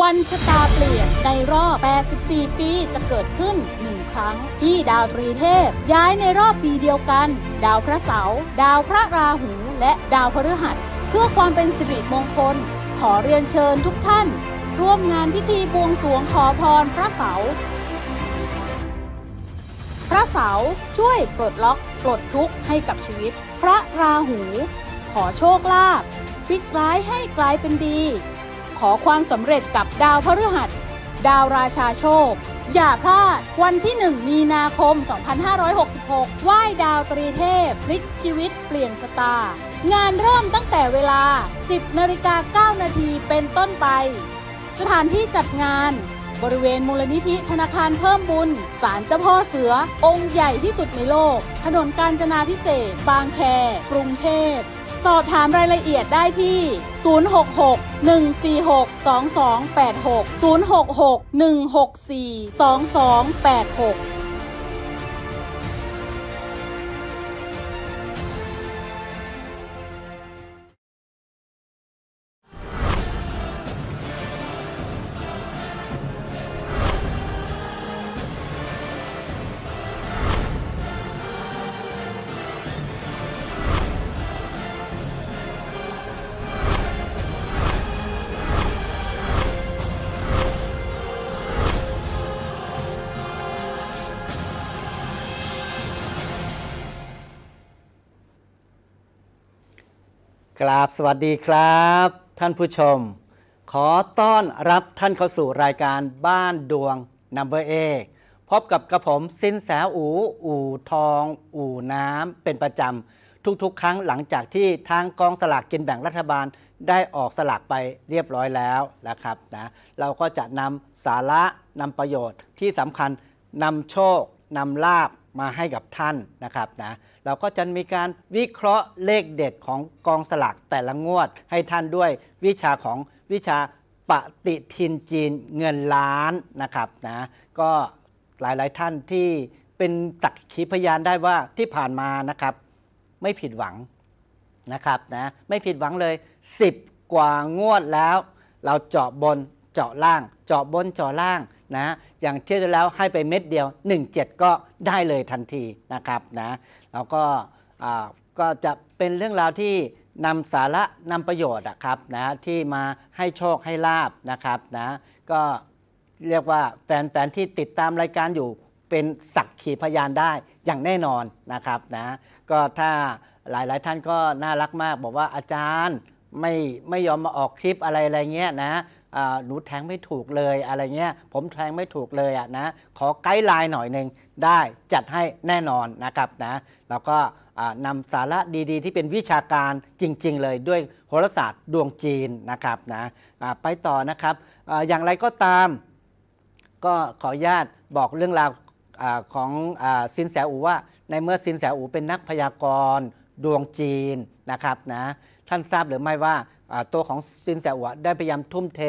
วันชะตาเปลี่ยนในรอบ 84 ปีจะเกิดขึ้น 1 ครั้งที่ดาวตรีเทพย้ายในรอบปีเดียวกัน ดาวพระเสาร์ดาวพระราหู และดาวพฤหัส เพื่อความเป็นสิริมงคล ขอเรียนเชิญทุกท่าน ร่วมงานพิธีบวงสรวงขอพรพระเสาร์พระเสาร์ช่วยปลดล็อกปลดทุกข์ให้กับชีวิตพระราหู ขอโชคลาภพลิกร้ายให้กลายเป็นดีขอความสำเร็จกับดาวพฤหัสดาวราชาโชค อย่าพลาด วันที่1มีนาคม 2566 ไหว้ดาวตรีเทพพลิกชีวิตเปลี่ยนชะตา งานเริ่มตั้งแต่เวลา 10นาฬิกา9นาทีเป็นต้นไป สถานที่จัดงานบริเวณมูลนิธิธนาคารเพิ่มบุญ ศาลเจ้าพ่อเสือ องค์ใหญ่ที่สุดในโลก ถนนกาญจนาพิเศษ บางแค กรุงเทพสอบถามรายละเอียดได้ที่ 066 146 2286 066 164 2286กราบสวัสดีครับ ท่านผู้ชม ขอต้อนรับท่านเข้าสู่รายการบ้านดวงนัมเบอร์เอพบกับกระผมสินแสอู อู่ทอง อู่น้ำเป็นประจำทุกๆครั้งหลังจากที่ทางกองสลากกินแบ่งรัฐบาลได้ออกสลากไปเรียบร้อยแล้วนะครับนะเราก็จะนำสาระนำประโยชน์ที่สำคัญนำโชคนำลาบมาให้กับท่านนะครับนะเราก็จะมีการวิเคราะห์เลขเด็ดของกองสลากแต่ละงวดให้ท่านด้วยวิชาของวิชาปฏิทินจีนเงินล้านนะครับนะก็หลายๆท่านที่เป็นตักขีพยานได้ว่าที่ผ่านมานะครับไม่ผิดหวังนะครับนะไม่ผิดหวังเลย 10 กว่างวดแล้ว เราเจาะบนเจาะล่าง เจาะบนเจาะล่างนะอย่างเที่ยวแล้วให้ไปเม็ดเดียว 17 ก็ได้เลยทันทีนะครับนะเราก็ก็จะเป็นเรื่องราวที่นำสาระนำประโยชน์ะครับนะที่มาให้โชคให้ลาบนะครับนะก็เรียกว่าแฟนๆ ที่ติดตามรายการอยู่เป็นสักขีพยานได้อย่างแน่นอนนะครับนะก็ถ้าหลายๆท่านก็น่ารักมาก บอกว่าอาจารย์ไม่ไม่ยอมมาออกคลิปอะไรอะไรเงี้ยนะหนูแทงไม่ถูกเลยอะไรเงี้ย ผมแทงไม่ถูกเลยอ่ะนะขอไกด์ไลน์หน่อยหนึ่งได้จัดให้แน่นอนนะครับนะแล้วก็นำสาระดีๆที่เป็นวิชาการจริงๆเลยด้วยโหราศาสตร์ดวงจีนนะครับนะไปต่อนะครับออย่างไรก็ตาม ก็ขออนุญาตบอกเรื่องราวอของอซินแสอูว่า ในเมื่อซินแสอูเป็นนักพยากรณ์ดวงจีนนะครับนะท่านทราบหรือไม่ว่าตัวของซินแสวะได้พยายามทุ่มเท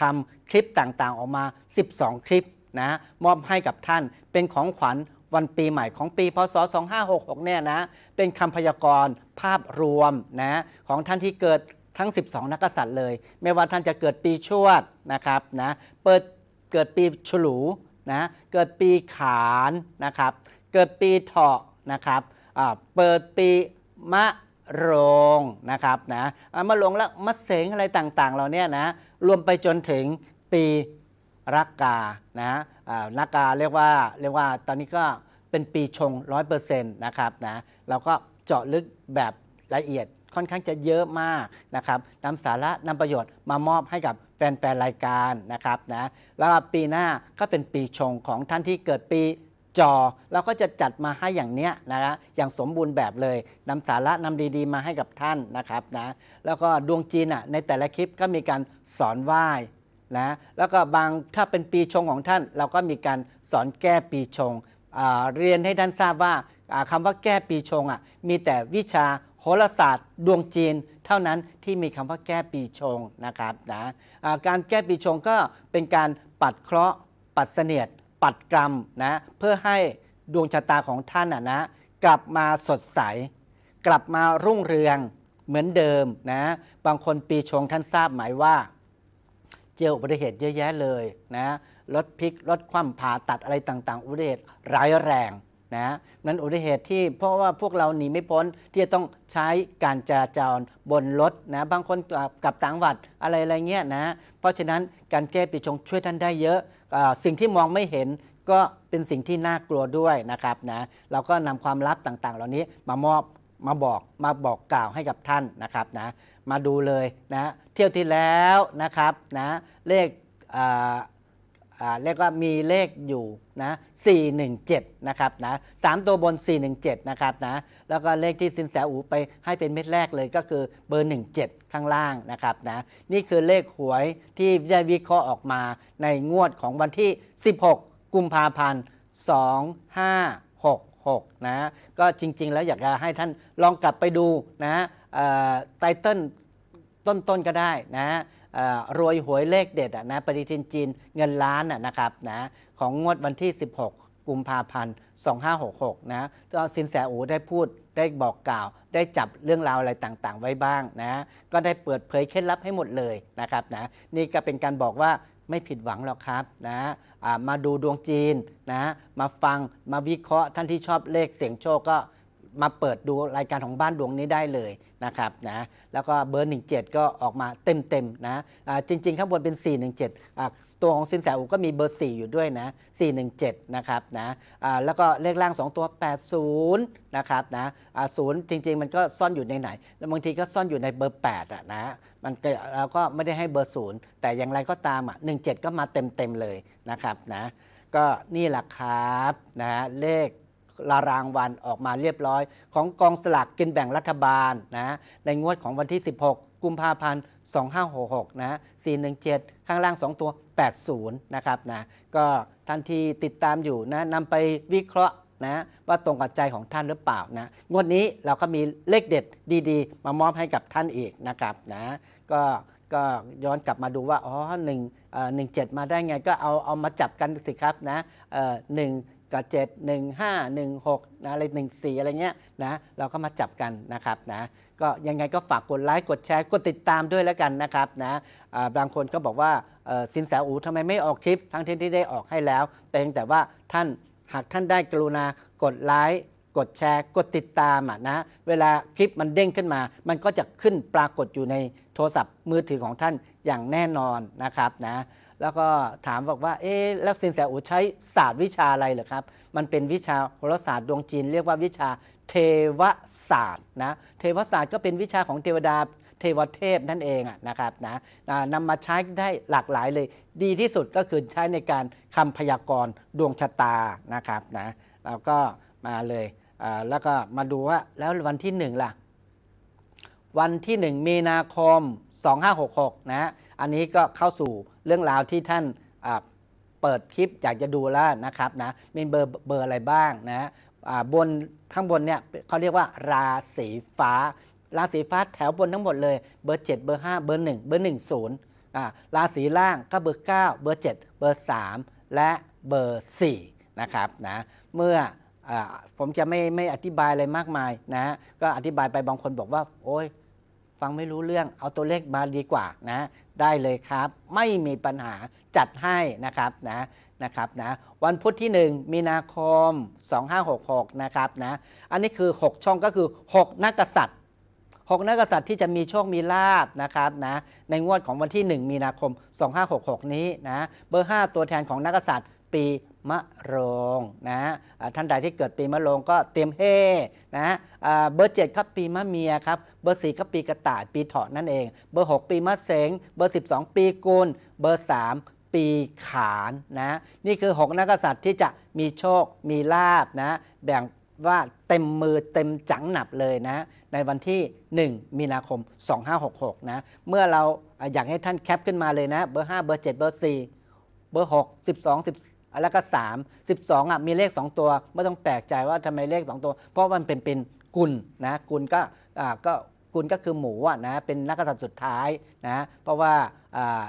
ทำคลิปต่างๆออกมา 12 คลิปนะมอบให้กับท่านเป็นของขวัญวันปีใหม่ของปีพศ 2566 เนี่ยนะเป็นคำพยากรณ์ภาพรวมนะของท่านที่เกิดทั้ง 12 นักษัตริย์เลย ไม่ว่าท่านจะเกิดปีชวดนะครับนะเปิดเกิดปีฉลูนะเกิดปีขานนะครับเกิดปีเถาะนะครับเปิดปีมะโรงนะครับนะมาลงแล้วมาเสงอะไรต่างๆ เราเนี่ยนะรวมไปจนถึงปีรักกา นะนักกาเรียกว่าเรียกว่าตอนนี้ก็เป็นปีชง 100%นะครับนะเราก็เจาะลึกแบบละเอียดค่อนข้างจะเยอะมากนะครับนำสาระนำประโยชน์มามอบให้กับแฟน ๆ รายการนะครับนะแล้วปีหน้าก็เป็นปีชงของท่านที่เกิดปีจอเราก็จะจัดมาให้อย่างเนี้ยนะคบอย่างสมบูรณ์แบบเลยนำสาระนำดีๆมาให้กับท่าน นะครับนะแล้วก็ดวงจีนอ่ะในแต่ละคลิปก็มีการสอนไหว้นะ แล้วก็บางถ้าเป็นปีชงของท่านเราก็มีการสอนแก้ปีชงเรียนให้ท่านทราบว่าคำว่าแก้ปีชงอ่ะมีแต่วิชาโหราศาสตร์ ดวงจีนเท่านั้นที่มีคำว่าแก้ปีชงนะครับนะการแก้ปีชงก็เป็นการปัดเคราะห์ปัดเสนียดปัดกรรมนะเพื่อให้ดวงชะตาของท่านนะนะกลับมาสดใส กลับมารุ่งเรืองเหมือนเดิมนะบางคนปีชงท่านทราบไหมว่า เจออุบัติเหตุเยอะแยะเลยนะรถพลิกรถคว่ำผ่าตัดอะไรต่างๆ อุบัติเหตุร้ายแรงนะฮะนั้นอุบัติเหตุที่เพราะว่าพวกเราหนีไม่พ้นที่จะต้องใช้การจราจรบนรถนะบางคนกลับกับต่างวัดอะไรอะไรเงี้ยนะเพราะฉะนั้นการแก้ปีชงช่วยท่านได้เยอะอะ สิ่งที่มองไม่เห็นก็เป็นสิ่งที่น่ากลัวด้วยนะครับนะเราก็นำความลับต่างๆ เหล่านี้มามอบมาบอกมาบอกกล่าวให้กับท่านนะครับนะมาดูเลยนะเที่ยวที่แล้วนะครับนะเลขเรียกว่ามีเลขอยู่นะ 417 นะครับนะสตัวบน 417 นะครับนะ แล้วก็เลขที่สินแสอูไปให้เป็นเม็ดแรกเลยก็คือเบอร์ 17 ข้างล่างนะครับนะ นี่คือเลขหวยที่ได้วิเคราะห์ออกมาในงวดของวันที่ 16 กุมภาพันธ์ 2566 นะ ก็จริงๆ แล้วอยากจะให้ท่านลองกลับไปดูนะไตเติ้ลต้น ๆ ก็ได้นะรวยหวยเลขเด็ดนะ ปฏิทินจีนเงินล้านนะครับนะของงวดวันที่ 16กุมภาพันธ์ 2566นะสินแสอูได้พูด ได้บอกกล่าว ได้จับเรื่องราวอะไรต่างๆ ไว้บ้างนะ ก็ได้เปิดเผยเคล็ดลับให้หมดเลยนะครับนะนี่ก็เป็นการบอกว่าไม่ผิดหวังหรอกครับนะมาดูดวงจีนนะ มาฟังมาวิเคราะห์ท่านที่ชอบเลขเสียงโชคก็มาเปิดดูรายการของบ้านดวงนี้ได้เลยนะครับนะแล้วก็เบอร์ 17 ก็ออกมาเต็มๆนะะจริงๆข้างบนเป็น 417ตัวของสินแสอุก็มีเบอร์ 4 อยู่ด้วยนะ417นะครับนะะแล้วก็เลขล่าง 2 ตัว 80นะครับนะศูนย์จริงๆมันก็ซ่อนอยู่ในไหนแล้วบางทีก็ซ่อนอยู่ในเบอร์8อ่ะนะมันเราก็ไม่ได้ให้เบอร์ศูนย์แต่อย่างไรก็ตามอ่ะ17 ก็มาเต็มๆ เลยนะครับนะก็นี่แหละครับนะเลขลารางวันออกมาเรียบร้อย ของกองสลากกินแบ่งรัฐบาลนะในงวดของวันที่ 16 กุมภาพันธ์ 2566นะ417 ข้างล่าง 2 ตัว 80นะครับนะก็ท่านที่ติดตามอยู่นะนำไปวิเคราะห์นะว่าตรงกับใจของท่านหรือเปล่านะงวดนี้เราก็มีเลขเด็ดดีๆ มามอบให้กับท่านอีกนะครับนะก็ก็ย้อนกลับมาดูว่าอ๋อหนึ่งหนึ่งเจ็ดมาได้ไงก็เอาเอามาจับกันสิครับนะหนึ่งกับ7 1 5 1 6นะอะไร 1 4 อะไรเงี้ยนะเราก็มาจับกันนะครับนะก็ยังไงก็ฝากกดไลค์กดแชร์กดติดตามด้วยแล้วกันนะครับนะบางคนก็บอกว่าสินแสอูทำไมไม่ออกคลิปทั้งที่ได้ออกให้แล้ว แต่เงแต่ว่าท่านหากท่านได้กรุณากดไลค์กดแชร์ กดติดตามะนะเวลาคลิปมันเด้งขึ้นมา มันก็จะขึ้นปรากฏอยู่ในโทรศัพท์มือถือของท่านอย่างแน่นอนนะครับนะแล้วก็ถามบอกว่า เอ๊ะแล้วสินแสอูใช้ศาสตร์วิชาอะไรเหรอครับ มันเป็นวิชาโหราศาสตร์ดวงจีนเรียกว่าวิชาเทวศาสตร์นะ เทวศาสตร์ก็เป็นวิชาของเทวดา เทวเทพนั่นเองนะครับนะนำมาใช้ได้หลากหลายเลย ดีที่สุดก็คือใช้ในการคำพยากรณ์ดวงชะตานะครับนะเราก็มาเลยแล้วก็มาดูว่า แล้ววันที่หนึ่งล่ะ วันที่หนึ่งมีนาคม2566นะะอันนี้ก็เข้าสู่เรื่องราวที่ท่านเปิดคลิป อยากจะดูแล้วนะครับนะมีเบอร์เบอร์อะไรบ้างนะบนข้างบนเนี่ยเขาเรียกว่า ราศีฟ้า ราศีฟ้าแถวบนทั้งหมดเลยเบอร์7เบอร์5 เบอร์ 1 เบอร์ 1 0ราศีล่างก็เบอร์9เบอร์7เบอร์ 3 และเบอร์4นะครับนะ เมื่อผมจะไม่ไม่อธิบายอะไรมากมายนะก็อธิบายไปบางคนบอกว่าโอ้ยฟังไม่รู้เรื่องเอาตัวเลขมาดีกว่านะได้เลยครับไม่มีปัญหาจัดให้นะครับนะนะครับนะวันพุธที่ 1 มีนาคม 2566 นะครับนะอันนี้คือ 6 ช่องก็คือ 6นักษัตริย์6นักษัตริย์ที่จะมีโชคมีลาบนะครับนะในงวดของวันที่ 1 มีนาคม 2566 นี้นะเบอร์ 5 ตัวแทนของนักษัตริย์ปีมะโรงนะท่านใดที่เกิดปีมะโรงก็เตรียมเฮนะเบอร์เจ็ดครับปีมะเมียครับ เบอร์สี่ครับปีกระต่ายปีเถาะนั่นเอง เบอร์หกปีมะเสงเบอร์สิบสองปีกุลเบอร์สามปีขานนะนี่คือหกนักษัตริย์ที่จะมีโชคมีลาบนะแบ่งว่าเต็มมือเต็มจังหนับเลยนะในวันที่ 1 มีนาคม 2566นะเมื่อเราอยากให้ท่านแคปขึ้นมาเลยนะเบอร์5เบอร์ 7 เบอร์4เบอร์ 6 12แล้วก็3 12อ่ะมีเลข 2 ตัวไม่ต้องแปลกใจว่าทำไมเลข 2 ตัว เพราะมันเป็นเป็นกุลนะกุลก็อ่าก็กุลก็คือหมูอ่ะนะเป็นนักษัตริย์สุดท้ายนะเพราะว่า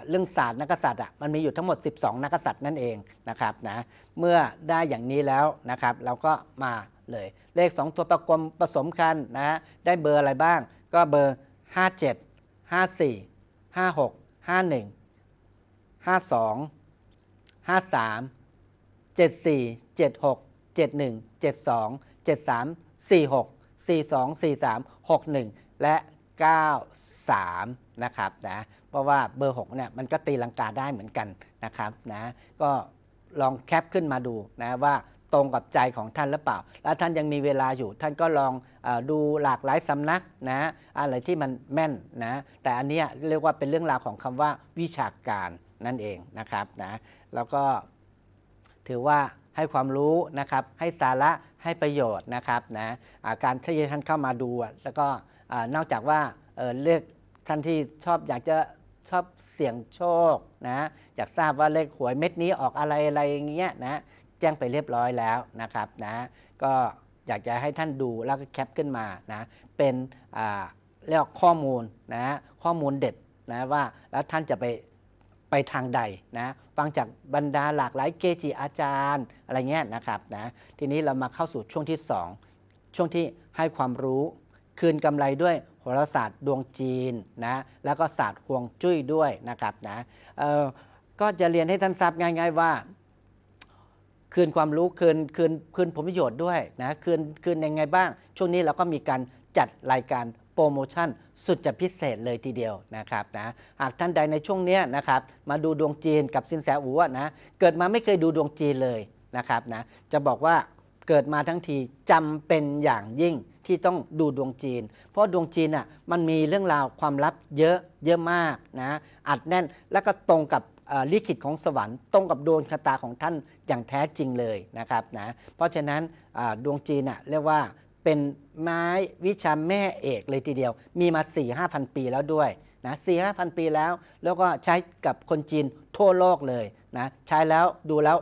เรื่องศาสตร์นักษัตริย์อ่ะมันมีอยู่ทั้งหมด 12 นักษัตริย์นั่นเอง นะครับนะเมื่อได้อย่างนี้แล้วนะครับเราก็มาเลย เลข 2 ตัวประกมผสมกันนะได้เบอร์อะไรบ้างก็เบอร์ 57 54 56 51 52 53 74 76 71 72 73 46 42 43 61 และ 93 นะครับนะเพราะว่าเบอร์6เนี่ยมันก็ตีลังกาได้เหมือนกันนะครับนะก็ลองแคปขึ้นมาดูนะว่าตรงกับใจของท่านหรือเปล่า แล้วท่านยังมีเวลาอยู่ ท่านก็ลองอดูหลากหลายสำนักนะอะไรที่มันแม่นนะ แต่อันนี้เรียกว่าเป็นเรื่องราวของคำว่าวิชาการนั่นเองนะครับนะ แล้วก็ถือว่าให้ความรู้นะครับให้สาระให้ประโยชน์นะครับนะการที่ท่านเข้ามาดู แล้วก็นอกจากว่าเลือกท่านที่ชอบอยากจะชอบเสี่ยงโชคนะอยากทราบว่าเลขหวยเม็ดนี้ออกอะไรอะไรอย่างเงี้ยนะแจ้งไปเรียบร้อยแล้วนะครับนะก็อยากจะให้ท่านดูแล้วก็แคปขึ้นมานะเป็นเรียกข้อมูลนะข้อมูลเด็ดนะว่าแล้วท่านจะไปไปทางใดนะฟังจากบรรดาหลากหลายเกจิอาจารย์อะไรเงี้ยนะครับนะทีนี้เรามาเข้าสู่ช่วงที่ 2 ช่วงที่ให้ความรู้ คืนกำไรด้วย โหราศาสตร์ดวงจีนนะแล้วก็ศาสตร์ฮวงจุ้ยด้วยนะครับนะก็จะเรียนให้ท่านทราบง่ายๆว่า คืนความรู้คืนคืนคืนผลประโยชน์ด้วยนะคืนคืนยังไงบ้าง ช่วงนี้เราก็มีการจัดรายการโปรโมชั่นสุดจะพิเศษเลยทีเดียวนะครับนะ หากท่านใดในช่วงนี้นะครับมาดูดวงจีนกับสินแสอู๋นะ เกิดมาไม่เคยดูดวงจีนเลยนะครับนะ จะบอกว่าเกิดมาทั้งทีจำเป็นอย่างยิ่งที่ต้องดูดวงจีน เพราะดวงจีนอ่ะมันมีเรื่องราวความลับเยอะเยอะมากนะอัดแน่นแล้วก็ตรงกับลิขิตของสวรรค์ตรงกับดวงชะตาของท่านอย่างแท้จริงเลยนะครับนะเพราะฉะนั้นดวงจีนอ่ะเรียกว่าเป็นไม้วิชาแม่เอกเลยทีเดียว มีมา 4 5 0 0 0 ปีแล้วด้วยนะสี่ห้าพันปีแล้วแล้วก็ใช้กับคนจีนทั่วโลกเลยนะใช้แล้วดูแล้ว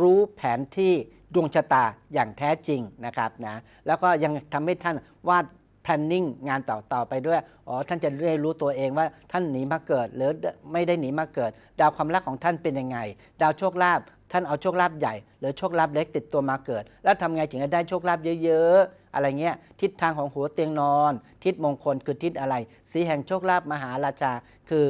รู้แผนที่ดวงชะตาอย่างแท้จริงนะครับนะแล้วก็ยังทำให้ท่านวาด planning งานต่อต่อไปด้วย อ๋อ ท่านจะเรียนรู้ตัวเองว่าท่านหนีมาเกิด หรือไม่ได้หนีมาเกิด ดาวความรักของท่านเป็นยังไง ดาวโชคลาภท่านเอาโชคลาภใหญ่ หรือโชคลาภเล็กติดตัวมาเกิด แล้วทำไงถึงจะได้โชคลาภเยอะๆ อะไรเงี้ย ทิศทางของหัวเตียงนอน ทิศมงคลคือทิศอะไร สีแห่งโชคลาภมหาราชา คือ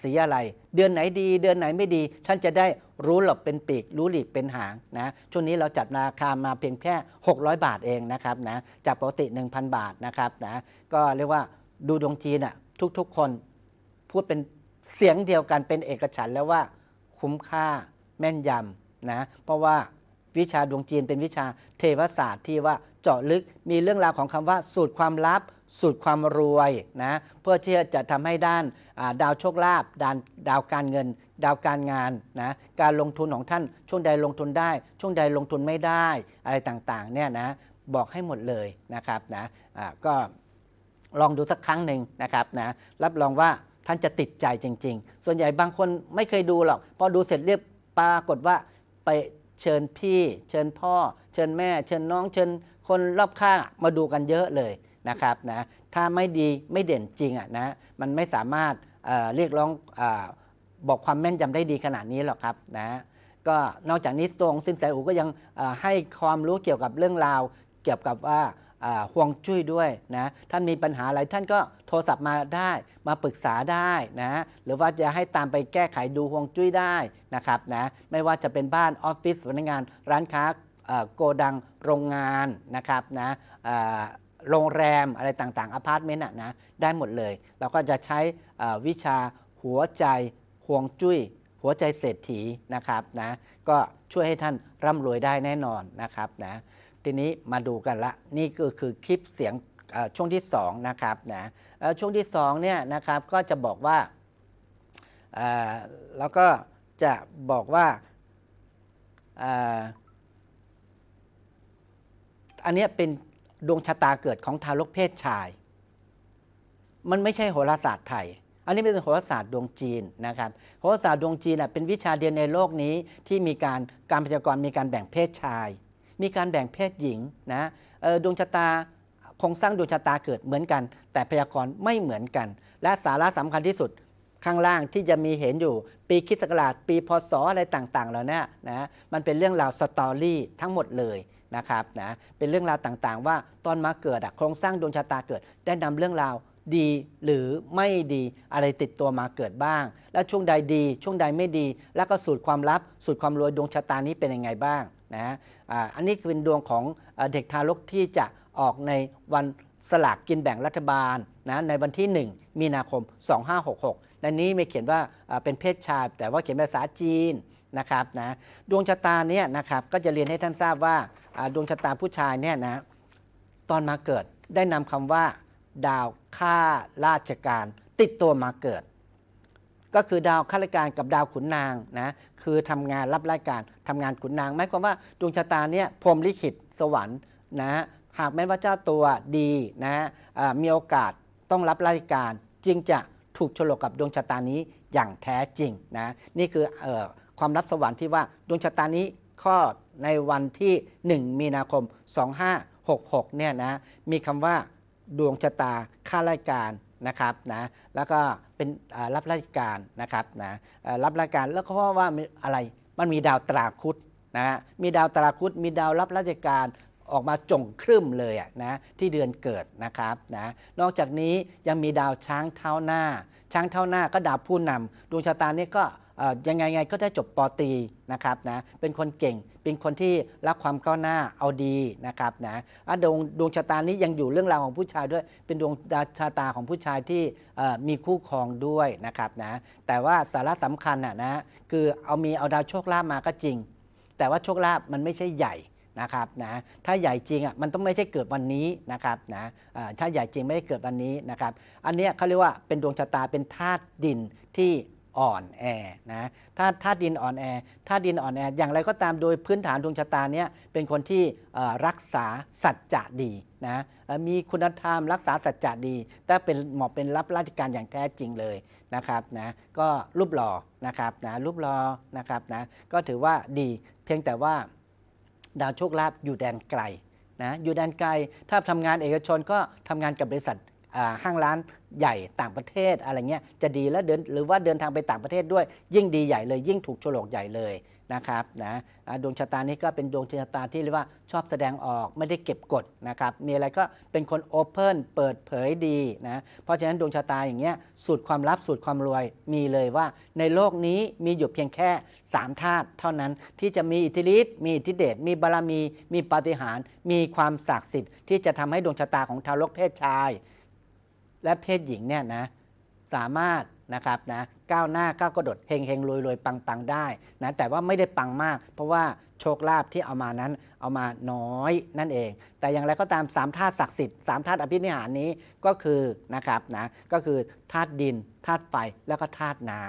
สีอะไร เดือนไหนดี เดือนไหนไม่ดี ท่านจะได้รู้หลบเป็นปีกรู้หลีกเป็นหางนะช่วงนี้เราจัดราคามาเพียงแค่ 600 บาทเองนะครับนะจากปกติ 1,000 บาทนะครับนะก็เรียกว่าดูดวงจีนอ่ะทุกๆคนพูดเป็นเสียงเดียวกันเป็นเอกฉันแล้วว่าคุ้มค่าแม่นยำนะ เพราะว่าวิชาดวงจีนเป็นวิชาเทวศาสตร์ที่ว่าเจาะลึก มีเรื่องราวของคำว่า สูตรความลับ สูตรความรวยนะ เพื่อที่จะทำให้ด้านดาวโชคลาภดานดาวการเงิน ดาวการงานนะ การลงทุนของท่าน ช่วงใดลงทุนได้ ช่วงใดลงทุนไม่ได้อะไรต่างๆเนี่ยนะ บอกให้หมดเลยนะครับนะก็ลองดูสักครั้งหนึ่งนะครับนะ รับรองว่าท่านจะติดใจจริงๆ ส่วนใหญ่บางคนไม่เคยดูหรอก พอดูเสร็จเรียบปรากฏว่าไปเชิญพี่เชิญพ่อเชิญแม่เชิญน้องเชิญคนรอบข้างมาดูกันเยอะเลยนะครับนะถ้าไม่ดีไม่เด่นจริงอ่ะนะมันไม่สามารถเรียกร้องบอกความแม่นจำได้ดีขนาดนี้หรอกครับนะก็นอกจากนี้ตรงสินแสอูก็ยังให้ความรู้เกี่ยวกับเรื่องราวเกี่ยวกับว่าห่วงจุ้ยด้วยนะท่านมีปัญหาอะไรท่านก็โทรศัพท์มาได้มาปรึกษาได้นะหรือว่าจะให้ตามไปแก้ไขดูห่วงจุ้ยได้นะครับนะไม่ว่าจะเป็นบ้านออฟฟิศพนักงานร้านค้าโกดังโรงงานนะครับนะโรงแรมอะไรต่างๆอพาร์ตเมนต์นะได้หมดเลยเราก็จะใช้วิชาหัวใจห่วงจุ้ย หัวใจเศรษฐีนะครับนะก็ช่วยให้ท่านร่ำรวยได้แน่นอนนะครับนะทีนี้มาดูกันละนี่ก็คือคลิปเสียงช่วงที่2นะครับนะช่วงที่2เนี่ยนะครับก็จะบอกว่าแล้วก็จะบอกว่า อันนี้เป็นดวงชะตาเกิดของทารกเพศชายมันไม่ใช่โหราศาสตร์ไทยอันนี้เป็นโหราศาสตร์ดวงจีนนะครับโหราศาสตร์ดวงจีนเป็นวิชาเดียวในโลกนี้ที่มีการการพยากรณ์มีการแบ่งเพศชายมีการแบ่งเพศหญิงนะดวงชะตา โครงสร้างดวงชะตาเกิดเหมือนกัน แต่พยากรณ์ไม่เหมือนกัน และสาระสำคัญที่สุดข้างล่างที่จะมีเห็นอยู่ปีคิดสกราชปีพศอะไรต่างๆเหล่านี้นะ มันเป็นเรื่องราวสตอรี่ทั้งหมดเลยนะครับนะเป็นเรื่องราวต่างๆ ว่าตอนมาเกิดโครงสร้างดวงชะตาเกิด ได้นำเรื่องราวดีหรือไม่ดีอะไรติดตัวมาเกิดบ้าง และช่วงใดดีช่วงใดไม่ดี แล้วก็สูตรความลับสูตรความรวยดวงชะตานี้เป็นยังไงบ้างนะอันนี้เป็นดวงของเด็กทารกที่จะออกในวันสลากกินแบ่งรัฐบาลนะในวันที่ 1 มีนาคม 2566ในนี้ไม่เขียนว่าเป็นเพศชายแต่ว่าเขียนภาษาจีนนะครับนะดวงชะตาเนี่ยนะครับก็จะเรียนให้ท่านทราบว่าดวงชะตาผู้ชายเนี่ยนะตอนมาเกิดได้นำคำว่าดาวข้าราชการติดตัวมาเกิด ก็คือดาวข้าราชการกับดาวขุนนางนะคือทำงานรับราชการทำงานขุนนางหมายความว่าดวงชะตาเนี่ยพรมลิขิตสวรรค์นะหากแม้ว่าเจ้าตัวดีนะมีโอกาสต้องรับราชการจึงจะถูกฉลกกับดวงชะตานี้อย่างแท้จริงนะนี่คือออความรับสวรรค์ที่ว่าดวงชะตานี้ข้อในวันที่ 1 มีนาคม 2566เนี่ยนะมีคำว่าดวงชะตาข้าราชการนะครับนะ แล้วก็เป็นรับราชการนะครับนะรับราชการแล้วก็เพราะว่าอะไรมันมีดาวตราคุดนะฮะมีดาวตราคุดมีดาวรับราชการออกมาจงครึ่มเลยอะนะที่เดือนเกิดนะครับนะนอกจากนี้ยังมีดาวช้างเท้าหน้า ช้างเท้าหน้าก็ดาวผู้นำ ดวงชะตาเนี่ยก็ยังไงไงก็ได้จบปอตีนะครับนะเป็นคนเก่งเป็นคนที่รักความก้าวหน้าเอาดีนะครับนะดวงดวงชะตานี้ยังอยู่เรื่องราวของผู้ชายด้วย เป็นดวงชะตาของผู้ชายที่มีคู่ครองด้วยนะครับนะแต่ว่าสาระสำคัญนะนะคือเอามีเอาดาวโชคลาภมาก็จริง แต่ว่าโชคลาภมันไม่ใช่ใหญ่นะครับนะถ้าใหญ่จริงอ่ะมันต้องไม่ใช่เกิดวันนี้นะครับนะถ้าใหญ่จริงไม่ได้เกิดวันนี้นะครับอันนี้เขาเรียกว่าเป็นดวงชะตาเป็นธาตุดินที่อ่อนแอนะถ้าธาตุดินอ่อนแอธาตุดินอ่อนแออย่างไรก็ตามโดยพื้นฐานดวงชะตาเนี้ยเป็นคนที่รักษาสัจจะดีนะมีคุณธรรมรักษาสัจจะดี แต่เป็นเหมาะเป็นรับราชการอย่างแท้จริงเลยนะครับนะก็รูปหล่อนะครับนะรูปหล่อนะครับนะก็ถือว่าดีเพียงแต่ว่าดาวโชคลาภอยู่แดนไกลนะอยู่แดนไกลถ้าทำงานเอกชนก็ทำงานกับบริษัทห้างร้านใหญ่ต่างประเทศอะไรเงี้ยจะดีแล้วเดินหรือว่าเดินทางไปต่างประเทศด้วยยิ่งดีใหญ่เลย ยิ่งถูกโฉลกใหญ่เลยนะครับนะดวงชะตานี้ก็เป็นดวงชะตาที่เรียกว่าชอบแสดงออกไม่ได้เก็บกดนะครับมีอะไรก็เป็นคนโอเพนเปิดเผยดีนะเพราะฉะนั้นดวงชะตาอย่างเงี้ยสูตรความลับสูตรความรวยมีเลยว่าในโลกนี้มีอยู่เพียงแค่3ธาตุเท่านั้นที่จะมีอิทธิฤทธิ์มีอิทธิเดชมีบารมี มีปาฏิหาริย์มีความศักดิ์สิทธิ์ ที่จะทำให้ดวงชะตาของทารกเพศชายและเพศหญิงเนี่ยนะสามารถนะครับนะก้าวหน้าก้าวกระโดดเฮงเฮงรวยรวยปังปังได้นะแต่ว่าไม่ได้ปังมาก เพราะว่าโชคลาภที่เอามานั้นเอามาน้อยนั่นเอง แต่อย่างไรก็ตามสามธาตุศักดิ์สิทธิ์สามธาตุอภินิหารนี้ก็คือนะครับนะก็คือธาตุดินธาตุไฟแล้วก็ธาตุน้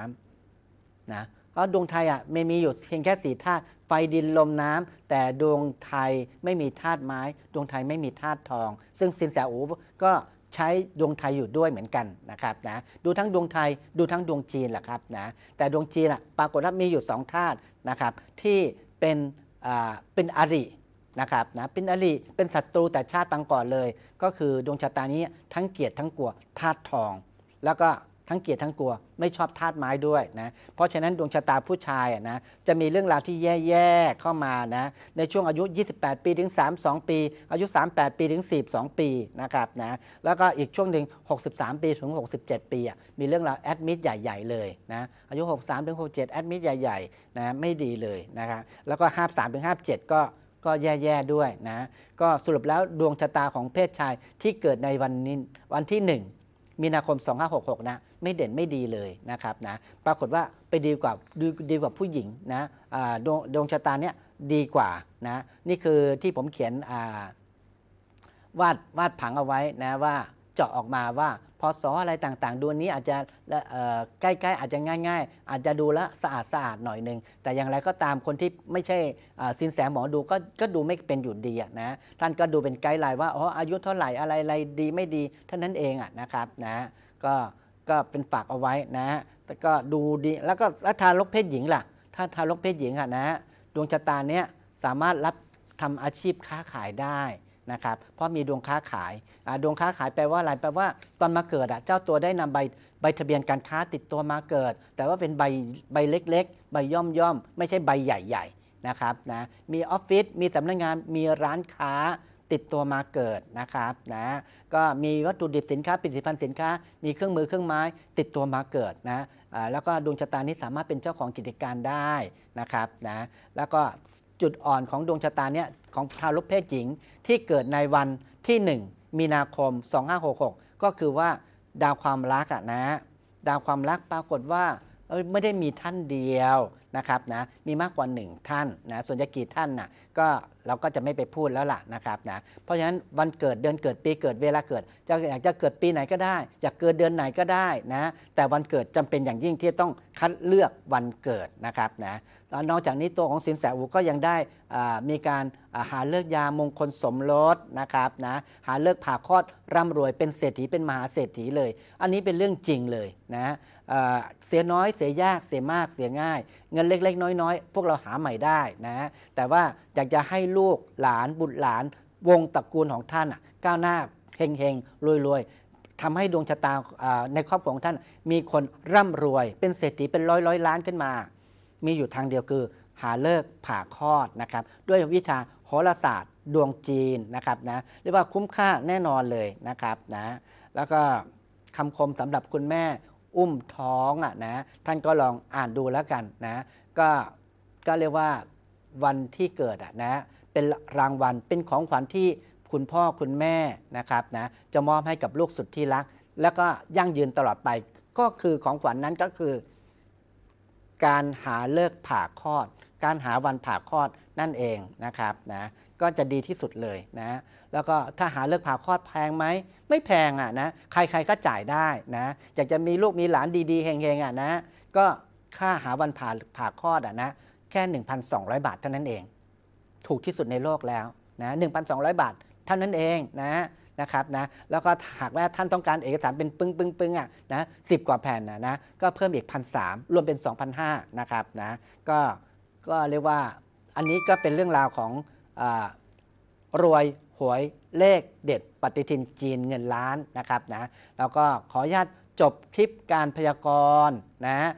ำนะก็ดวงไทยอ่ะไม่มีอยู่เพียงแค่สีธาตุไฟดินลมน้ำ แต่ดวงไทยไม่มีธาตุไม้ ดวงไทยไม่มีธาตุทอง ซึ่งสินแสอูก็ใช้ดวงไทยอยู่ด้วยเหมือนกันนะครับนะดูทั้งดวงไทยดูทั้งดวงจีนแหละครับนะแต่ดวงจีนอ่ะปรากฏว่ามีอยู่2ธาตุนะครับที่เป็นอ่าเป็นอรินะครับนะเป็นอริเป็นศัตรูแต่ชาติปังก่อนเลย ก็คือดวงชะตานี้ทั้งเกียรติทั้งกลัวธาตุทองแล้วก็ทั้งเกลียดทั้งกลัวไม่ชอบธาตุไม้ด้วยนะเพราะฉะนั้นดวงชะตาผู้ชายนะจะมีเรื่องราวที่แย่ ๆ เข้ามานะในช่วงอายุ 28 ปีถึง 32 ปี อายุ 38 ปีถึง 42 ปีนะครับนะแล้วก็อีกช่วงหนึ่ง63 ปีถึง 67 ปี มีเรื่องราวแอดมิดใหญ่ๆเลยนะอายุ 63 ถึง 67แอดมิดใหญ่ๆนะไม่ดีเลยนะครับแล้วก็53ถึง57ก็ก็แย่ ๆ ด้วยนะก็สรุปแล้วดวงชะตาของเพศชายที่เกิดในวันนี้วันที่ 1 มีนาคม2566นะไม่เด่นไม่ดีเลยนะครับนะ ปรากฏว่าไปดีกว่าดีดีกว่าผู้หญิงนะดวงดวงชะตาเนี้ยดีกว่านะนี่คือที่ผมเขียน วาดวาดผังเอาไว้นะว่าเจาะออกมาว่าพอสออะไรต่าง ๆดูงนี้อาจจะใกล้ๆ อาจจะง่าย ๆ อาจจะดูละสะอาดสะอาดหน่อยหนึ่งแต่อย่างไรก็ตามคนที่ไม่ใช่สินแสหมอดูก็ก็ดูไม่เป็นอยู่ดีนะท่านก็ดูเป็นไกด์ไลน์ว่าอ๋ออายุเท่าไหร่อะไรอะไรดีไม่ดีเท่านั้นเองอ่ะนะครับนะก็ก็เป็นฝากเอาไว้นะฮะ แต่ก็ดูดีแล้วก็รล้วทารกเพศหญิงล่ะ ถ้าทารกเพศหญิงค่ะนะฮะดวงชะตาเนี้ยสามารถรับทำอาชีพค้าขายได้นะครับเพราะมีดวงค้าขายดวงค้าขายแปลว่าอะไรแปลว่าตอนมาเกิดอะเจ้าตัวได้นำใบใบทะเบียนการค้าติดตัวมาเกิด แต่ว่าเป็นใบใบเล็กๆ ใบย่อมย่อมไม่ใช่ใบใหญ่ๆนะครับนะมีออฟฟิศมีสำนักงานมีร้านค้าติดตัวมาเกิดนะครับนะก็มีวัตถุดิบสินค้าผลิตภัณฑ์สินค้ามีเครื่องมือเครื่องไม้ ติดตัวมาเกิดนะแล้วก็ดวงชะตานี้สามารถเป็นเจ้าของกิจการได้นะครับนะแล้วก็จุดอ่อนของดวงชะตาเนี้ยของทารกเพศหญิงที่เกิดในวันที่ 1 มีนาคม 2566 ก็คือว่าดาวความรักนะ ดาวความรักปรากฏว่าไม่ได้มีท่านเดียวนะครับนะมีมากกว่าหนึ่งท่านนะส่วนจะกี่ท่านนะ่ะก็เราก็จะไม่ไปพูดแล้วล่ะนะครับนะเพราะฉะนั้นวันเกิดเดือนเกิด ปีเกิดเวลาเกิดจะอยากจะเกิดปีไหนก็ได้อยากเกิดเดือนไหนก็ได้นะแต่วันเกิดจำเป็นอย่างยิ่งที่ต้องคัดเลือกวันเกิดนะครับนะนอกจากนี้ตัวของสินแสอูก็ยังได้มีการหาเลิกยามงคลสมรสนะครับนะหาเลิกผ่าคลอดร่ำรวยเป็นเศรษฐี เป็นมหาเศรษฐีเลย อันนี้เป็นเรื่องจริงเลยนะเสียน้อยเสียยากเสียมากเสียง่าย เงินเล็กๆ น้อย ๆ พวกเราหาใหม่ได้นะแต่ว่าอยากจะให้ลูกหลานบุตรหลานวงตระกูลของท่านก้าวหน้าเฮงๆรวยๆทำให้ดวงชะตาในครอบครัวของท่านมีคนร่ำรวยเป็นเศรษฐีเป็นร้อยร้อยล้านขึ้นมา มีอยู่ทางเดียวคือหาเลิกผ่าคลอดนะครับด้วยวิชาโหราศาสตร์ดวงจีนนะครับนะเรียกว่าคุ้มค่าแน่นอนเลยนะครับนะแล้วก็คำคมสำหรับคุณแม่อุ้มท้องอ่ะนะ ท่านก็ลองอ่านดูแล้วกันนะ ก็ก็เรียกว่าวันที่เกิดอ่ะนะ เป็นรางวัลเป็นของขวัญที่คุณพ่อคุณแม่นะครับนะจะมอบให้กับลูกสุดที่รักแล้วก็ยั่งยืนตลอดไป ก็คือของขวัญนนั้นก็คือ การหาเลิกผ่าคลอด การหาวันผ่าคลอดนั่นเองนะครับนะก็จะดีที่สุดเลยนะ แล้วก็ถ้าหาเลิกผ่าคลอดแพงไหม ไม่แพงอ่ะนะ ใครๆ ก็จ่ายได้นะ อยากจะมีลูกมีหลานดีๆเฮงๆอ่ะนะ ก็ค่าหาวันผ่าผ่าคลอดอ่ะนะ แค่ 1,200 บาทเท่านั้นเอง ถูกที่สุดในโลกแล้วนะ1,200 บาทเท่านั้นเอง นะ นะครับนะ แล้วก็หากว่าท่านต้องการเอกสารเป็นปึ้งปึ้งปึ้งอ่ะนะสิกว่าแผ่นนะนะ ก็เพิ่มอีกพันสรวมเป็น2,500นะครับนะ ก็ ก็เรียกว่า อันนี้ก็เป็นเรื่องราวของรวยหวยเลขเด็ดปฏิทินจีนเงินล้านนะครับนะแล้วก็ขออนุญาตจบคลิปการพยากรณ์นะ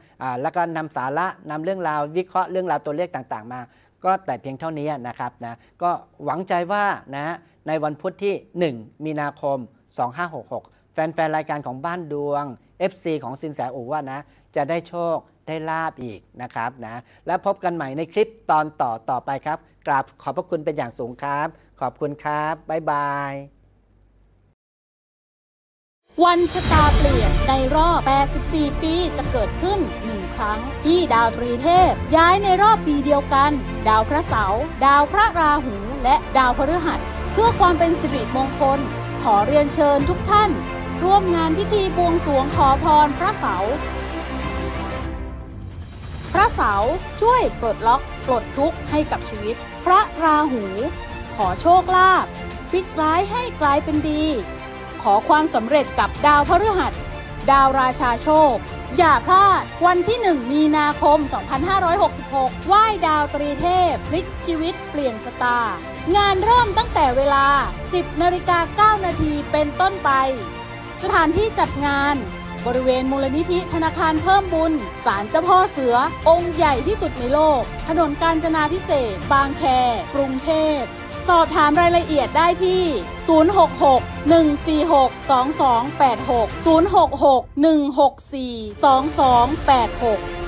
แล้วก็นำสาระนำเรื่องราววิเคราะห์เรื่องราวตัวเลขต่างๆมา ก็แต่เพียงเท่านี้นะครับนะ ก็หวังใจว่านะในวันพุธที่ 1 มีนาคม 2566 แฟน ๆ รายการของบ้านดวง FC ของสินแสอูว่านะ จะได้โชคได้ลาบอีกนะครับนะแล้วพบกันใหม่ในคลิปตอนต่อต่อไปครับ กราบขอบพระคุณเป็นอย่างสูงครับ ขอบคุณครับ บ๊าย บาย วันชะตาเปลี่ยนในรอบ84 ปีจะเกิดขึ้น 1 ครั้งที่ดาวตรีเทพ ย้ายในรอบปีเดียวกัน ดาวพระเสาร์ ดาวพระราหู และดาวพฤหัส เพื่อความเป็นสิริมงคล ขอเรียนเชิญทุกท่านร่วมงานพิธีบวงสรวงขอพรพระเสา พระเสาช่วยปลดล็อกปลดทุกข์ให้กับชีวิต พระราหู ขอโชคลาภพลิกร้ายให้กลายเป็นดี ขอความสำเร็จกับดาวพฤหัส ดาวราชาโชค อย่าพลาดวันที่ 1 มีนาคม 2566 ไหว้ดาวตรีเทพพลิกชีวิตเปลี่ยนชะตา งานเริ่มตั้งแต่เวลา 10นาฬิกา9นาทีเป็นต้นไปสถานที่จัดงาน บริเวณมูลนิธิธนาคารเพิ่มบุญศาลเจ้าพ่อเสือองค์ใหญ่ที่สุดในโลก ถนนกาญจนาพิเศษ บางแค กรุงเทพสอบถามรายละเอียดได้ที่ 066 146 2286 066 164 2286